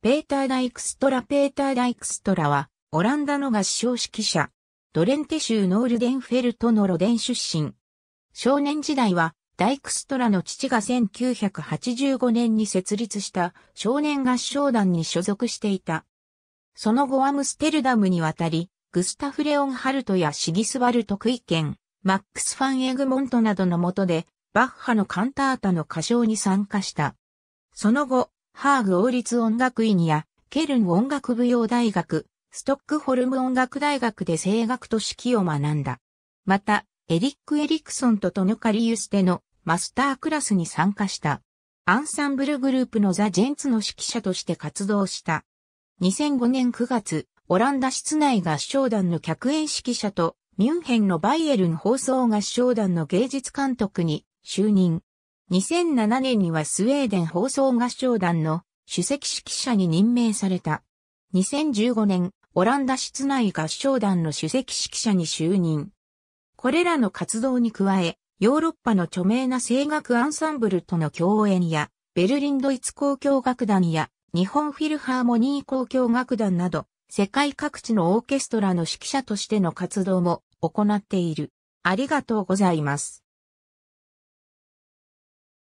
ペーター・ダイクストラ・ペーター・ダイクストラは、オランダの合唱指揮者、ドレンテ州ノールデンフェルトのロデン出身。少年時代は、ダイクストラの父が1985年に設立した少年合唱団に所属していた。その後アムステルダムに渡り、グスタフ・レオンハルトやシギスバルト・クイケン、マックス・ファン・エグモントなどの下で、バッハのカンタータの歌唱に参加した。その後、ハーグ王立音楽院や、ケルン音楽舞踊大学、ストックホルム音楽大学で声楽と指揮を学んだ。また、エリック・エリクソンとトヌカリウスでのマスタークラスに参加した。アンサンブルグループのザ・ジェンツの指揮者として活動した。2005年9月、オランダ室内合唱団の客演指揮者と、ミュンヘンのバイエルン放送合唱団の芸術監督に就任。2007年にはスウェーデン放送合唱団の主席指揮者に任命された。2015年、オランダ室内合唱団の主席指揮者に就任。これらの活動に加え、ヨーロッパの著名な声楽アンサンブルとの共演や、ベルリンドイツ交響楽団や、日本フィルハーモニー交響楽団など、世界各地のオーケストラの指揮者としての活動も行っている。ありがとうございます。